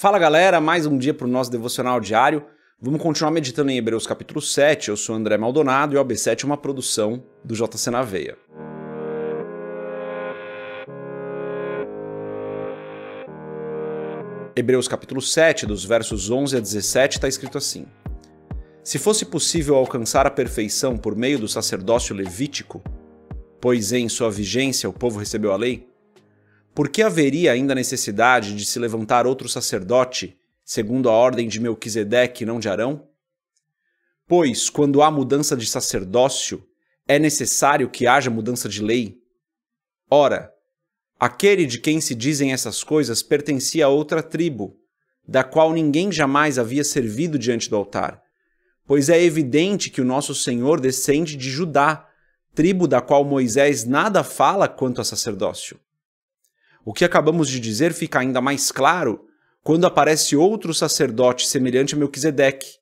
Fala galera, mais um dia para o nosso devocional diário. Vamos continuar meditando em Hebreus capítulo 7. Eu sou André Maldonado e o AB7 é uma produção do JC na Veia. Hebreus capítulo 7, dos versos 11 a 17, está escrito assim: Se fosse possível alcançar a perfeição por meio do sacerdócio levítico, pois em sua vigência o povo recebeu a lei, por que haveria ainda necessidade de se levantar outro sacerdote, segundo a ordem de Melquisedeque e não de Arão? Pois, quando há mudança de sacerdócio, é necessário que haja mudança de lei? Ora, aquele de quem se dizem essas coisas pertencia a outra tribo, da qual ninguém jamais havia servido diante do altar. Pois é evidente que o nosso Senhor descende de Judá, tribo da qual Moisés nada fala quanto a sacerdócio. O que acabamos de dizer fica ainda mais claro quando aparece outro sacerdote semelhante a Melquisedeque,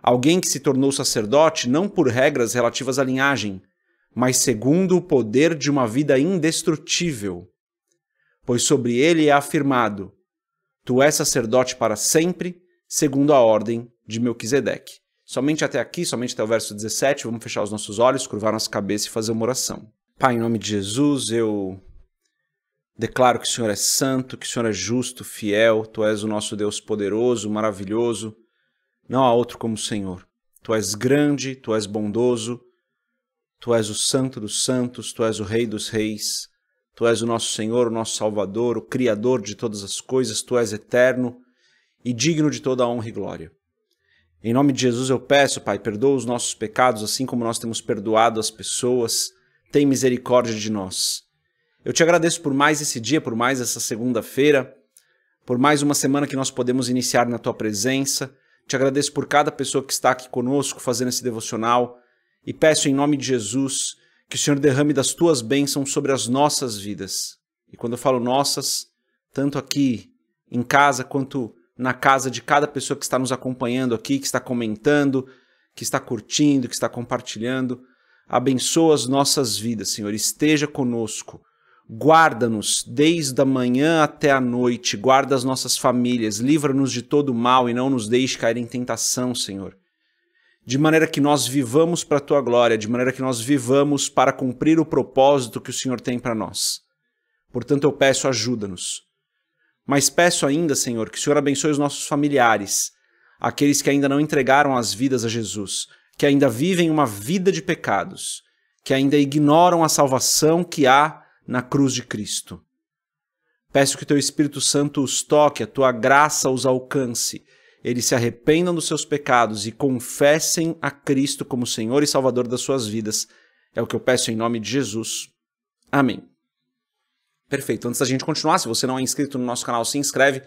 alguém que se tornou sacerdote não por regras relativas à linhagem, mas segundo o poder de uma vida indestrutível. Pois sobre ele é afirmado: Tu és sacerdote para sempre, segundo a ordem de Melquisedeque. Somente até aqui, somente até o verso 17, vamos fechar os nossos olhos, curvar nossa cabeça e fazer uma oração. Pai, em nome de Jesus, eu Declaro que o Senhor é santo, que o Senhor é justo, fiel, tu és o nosso Deus poderoso, maravilhoso. Não há outro como o Senhor. Tu és grande, tu és bondoso, tu és o santo dos santos, tu és o rei dos reis. Tu és o nosso Senhor, o nosso Salvador, o Criador de todas as coisas, tu és eterno e digno de toda a honra e glória. Em nome de Jesus eu peço, Pai, perdoa os nossos pecados, assim como nós temos perdoado as pessoas. Tem misericórdia de nós. Eu te agradeço por mais esse dia, por mais essa segunda-feira, por mais uma semana que nós podemos iniciar na tua presença. Te agradeço por cada pessoa que está aqui conosco fazendo esse devocional e peço em nome de Jesus que o Senhor derrame das tuas bênçãos sobre as nossas vidas. E quando eu falo nossas, tanto aqui em casa quanto na casa de cada pessoa que está nos acompanhando aqui, que está comentando, que está curtindo, que está compartilhando. Abençoa as nossas vidas, Senhor. Esteja conosco. Guarda-nos desde a manhã até a noite, guarda as nossas famílias, livra-nos de todo mal e não nos deixe cair em tentação, Senhor. De maneira que nós vivamos para a tua glória, de maneira que nós vivamos para cumprir o propósito que o Senhor tem para nós. Portanto, eu peço, ajuda-nos. Mas peço ainda, Senhor, que o Senhor abençoe os nossos familiares, aqueles que ainda não entregaram as vidas a Jesus, que ainda vivem uma vida de pecados, que ainda ignoram a salvação que há na cruz de Cristo. Peço que teu Espírito Santo os toque, a tua graça os alcance, eles se arrependam dos seus pecados e confessem a Cristo como Senhor e Salvador das suas vidas. É o que eu peço em nome de Jesus. Amém. Perfeito. Antes da gente continuar, se você não é inscrito no nosso canal, se inscreve,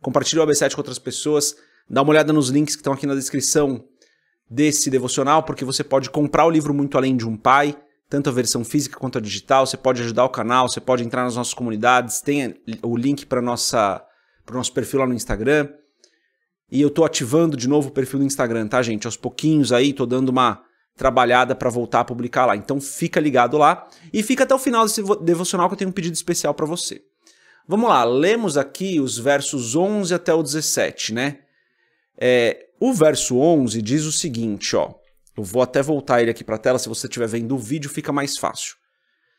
compartilhe o AB7 com outras pessoas, dá uma olhada nos links que estão aqui na descrição desse devocional, porque você pode comprar o livro Muito Além de um Pai tanto a versão física quanto a digital. Você pode ajudar o canal, você pode entrar nas nossas comunidades, tem o link para o nosso perfil lá no Instagram. E eu estou ativando de novo o perfil do Instagram, tá, gente? Aos pouquinhos aí, estou dando uma trabalhada para voltar a publicar lá. Então fica ligado lá e fica até o final desse devocional que eu tenho um pedido especial para você. Vamos lá, lemos aqui os versos 11 até o 17, né? É, o verso 11 diz o seguinte, ó. Eu vou até voltar ele aqui para a tela, se você estiver vendo o vídeo fica mais fácil.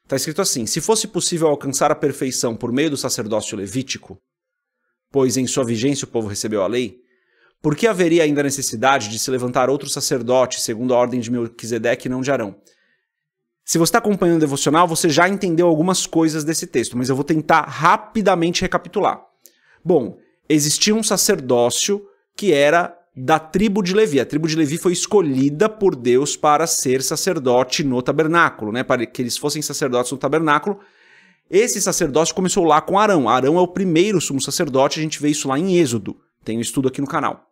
Está escrito assim: Se fosse possível alcançar a perfeição por meio do sacerdócio levítico, pois em sua vigência o povo recebeu a lei, por que haveria ainda necessidade de se levantar outro sacerdote, segundo a ordem de Melquisedeque e não de Arão? Se você está acompanhando o devocional, você já entendeu algumas coisas desse texto, mas eu vou tentar rapidamente recapitular. Bom, existia um sacerdócio que era da tribo de Levi. A tribo de Levi foi escolhida por Deus para ser sacerdote no tabernáculo, né? Para que eles fossem sacerdotes no tabernáculo. Esse sacerdócio começou lá com Arão. Arão é o primeiro sumo sacerdote, a gente vê isso lá em Êxodo. Tem um estudo aqui no canal.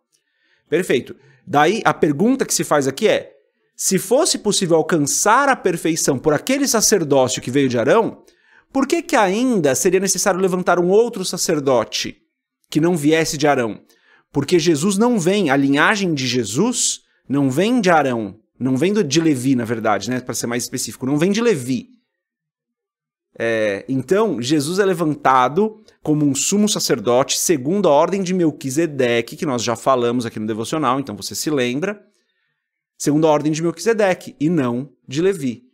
Perfeito. Daí a pergunta que se faz aqui é: se fosse possível alcançar a perfeição por aquele sacerdócio que veio de Arão, por que, que ainda seria necessário levantar um outro sacerdote que não viesse de Arão? Porque Jesus não vem, a linhagem de Jesus não vem de Arão, não vem de Levi, na verdade, né? Para ser mais específico, não vem de Levi. É, então, Jesus é levantado como um sumo sacerdote segundo a ordem de Melquisedeque, que nós já falamos aqui no devocional, então você se lembra, segundo a ordem de Melquisedeque e não de Levi.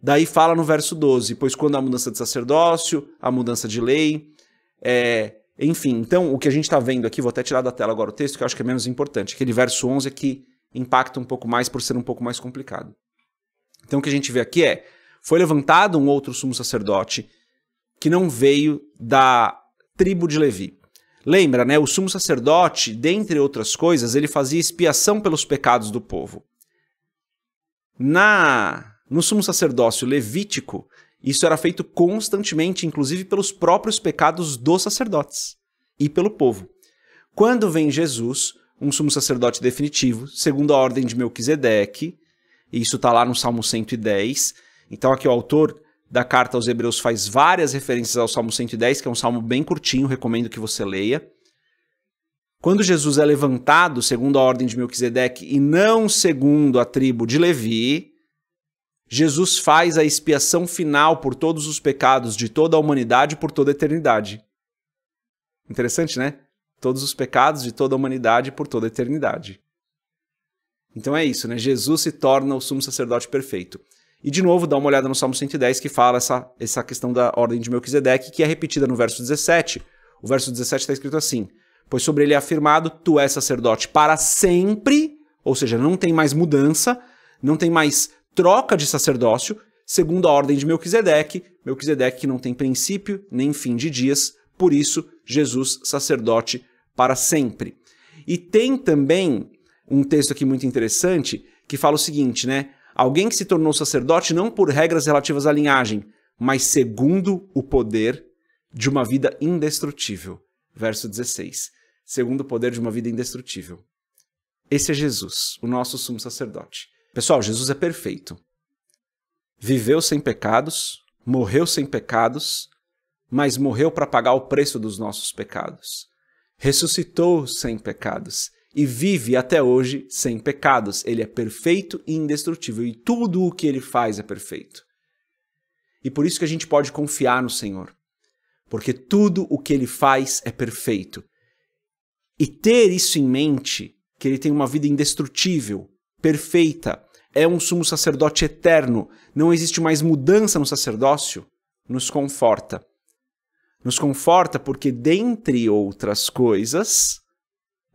Daí fala no verso 12: Pois quando a mudança de sacerdócio, a mudança de lei, é, enfim, então o que a gente está vendo aqui, vou até tirar da tela agora o texto, que eu acho que é menos importante. Aquele verso 11 aqui impacta um pouco mais por ser um pouco mais complicado. Então o que a gente vê aqui é: foi levantado um outro sumo sacerdote que não veio da tribo de Levi. Lembra, né? O sumo sacerdote, dentre outras coisas, ele fazia expiação pelos pecados do povo. Na no sumo sacerdócio levítico, isso era feito constantemente, inclusive pelos próprios pecados dos sacerdotes e pelo povo. Quando vem Jesus, um sumo sacerdote definitivo, segundo a ordem de Melquisedeque, e isso está lá no Salmo 110. Então aqui o autor da carta aos Hebreus faz várias referências ao Salmo 110, que é um salmo bem curtinho, recomendo que você leia. Quando Jesus é levantado, segundo a ordem de Melquisedeque, e não segundo a tribo de Levi, Jesus faz a expiação final por todos os pecados de toda a humanidade por toda a eternidade. Interessante, né? Todos os pecados de toda a humanidade por toda a eternidade. Então é isso, né? Jesus se torna o sumo sacerdote perfeito. E de novo, dá uma olhada no Salmo 110 que fala essa, essa questão da ordem de Melquisedeque, que é repetida no verso 17. O verso 17 está escrito assim: Pois sobre ele é afirmado, tu és sacerdote para sempre, ou seja, não tem mais mudança, não tem mais troca de sacerdócio, segundo a ordem de Melquisedeque, Melquisedeque que não tem princípio nem fim de dias, por isso Jesus sacerdote para sempre. E tem também um texto aqui muito interessante que fala o seguinte, né? Alguém que se tornou sacerdote não por regras relativas à linhagem, mas segundo o poder de uma vida indestrutível. Verso 16. Segundo o poder de uma vida indestrutível. Esse é Jesus, o nosso sumo sacerdote. Pessoal, Jesus é perfeito. Viveu sem pecados, morreu sem pecados, mas morreu para pagar o preço dos nossos pecados. Ressuscitou sem pecados e vive até hoje sem pecados. Ele é perfeito e indestrutível e tudo o que ele faz é perfeito. E por isso que a gente pode confiar no Senhor, porque tudo o que ele faz é perfeito. E ter isso em mente, que ele tem uma vida indestrutível, perfeita, é um sumo sacerdote eterno, não existe mais mudança no sacerdócio, nos conforta. Nos conforta porque, dentre outras coisas,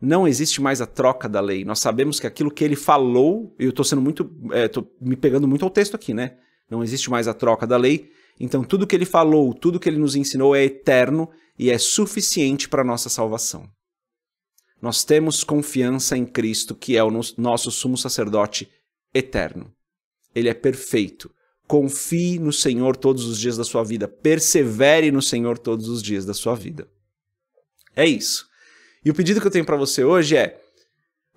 não existe mais a troca da lei. Nós sabemos que aquilo que ele falou, eu estou sendo muito, estou é, me pegando muito ao texto aqui, né? Não existe mais a troca da lei. Então, tudo que ele falou, tudo que ele nos ensinou é eterno e é suficiente para a nossa salvação. Nós temos confiança em Cristo, que é o nosso sumo sacerdote eterno. Ele é perfeito. Confie no Senhor todos os dias da sua vida. Persevere no Senhor todos os dias da sua vida. É isso. E o pedido que eu tenho para você hoje é: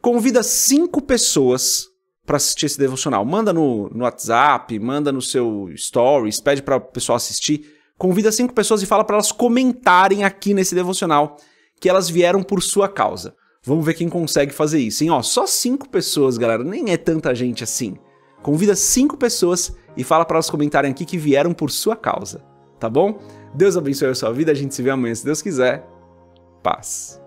convida cinco pessoas para assistir esse devocional. Manda no, no WhatsApp, manda no seu stories, pede para o pessoal assistir. Convida cinco pessoas e fala para elas comentarem aqui nesse devocional que elas vieram por sua causa. Vamos ver quem consegue fazer isso, hein? Ó, só cinco pessoas, galera, nem é tanta gente assim. Convida cinco pessoas e fala para elas comentarem aqui que vieram por sua causa, tá bom? Deus abençoe a sua vida, a gente se vê amanhã se Deus quiser. Paz.